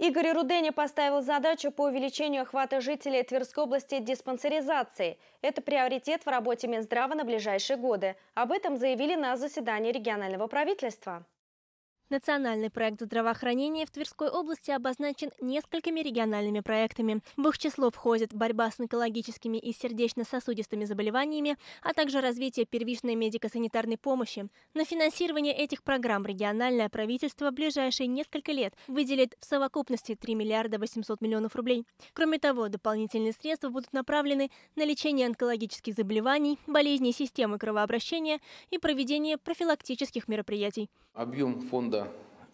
Игорь Руденя поставил задачу по увеличению охвата жителей Тверской области диспансеризации. Это приоритет в работе Минздрава на ближайшие годы. Об этом заявили на заседании регионального правительства. Национальный проект здравоохранения в Тверской области обозначен несколькими региональными проектами. В их число входят борьба с онкологическими и сердечно-сосудистыми заболеваниями, а также развитие первичной медико-санитарной помощи. На финансирование этих программ региональное правительство в ближайшие несколько лет выделит в совокупности 3 миллиарда 800 миллионов рублей. Кроме того, дополнительные средства будут направлены на лечение онкологических заболеваний, болезней системы кровообращения и проведение профилактических мероприятий. Объем фонда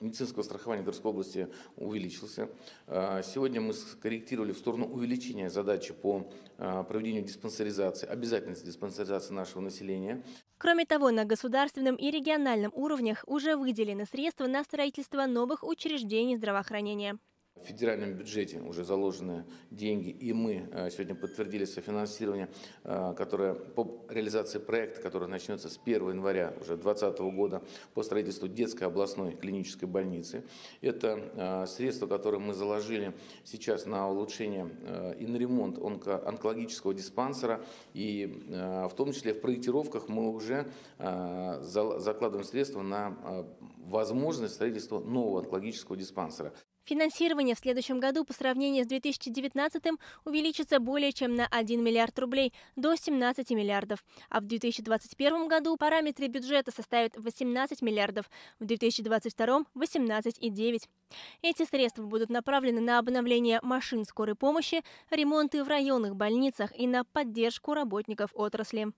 медицинского страхования Тверской области увеличился. А, сегодня мы скорректировали в сторону увеличения задачи по а, проведению диспансеризации, обязательности диспансеризации нашего населения. Кроме того, на государственном и региональном уровнях уже выделены средства на строительство новых учреждений здравоохранения. В федеральном бюджете уже заложены деньги, и мы э, сегодня подтвердили софинансирование, э, которое по реализации проекта, который начнется с 1 января уже 2020 года по строительству детской областной клинической больницы. Это э, средства, которые мы заложили сейчас на улучшение и на ремонт онкологического диспансера, и в том числе в проектировках мы уже закладываем средства на возможность строительства нового онкологического диспансера. Финансирование в следующем году по сравнению с 2019 увеличится более чем на 1 миллиард рублей до 17 миллиардов, а в 2021 году параметры бюджета составят 18 миллиардов, в 2022 – 18,9. Эти средства будут направлены на обновление машин скорой помощи, ремонты в районных больницах и на поддержку работников отрасли.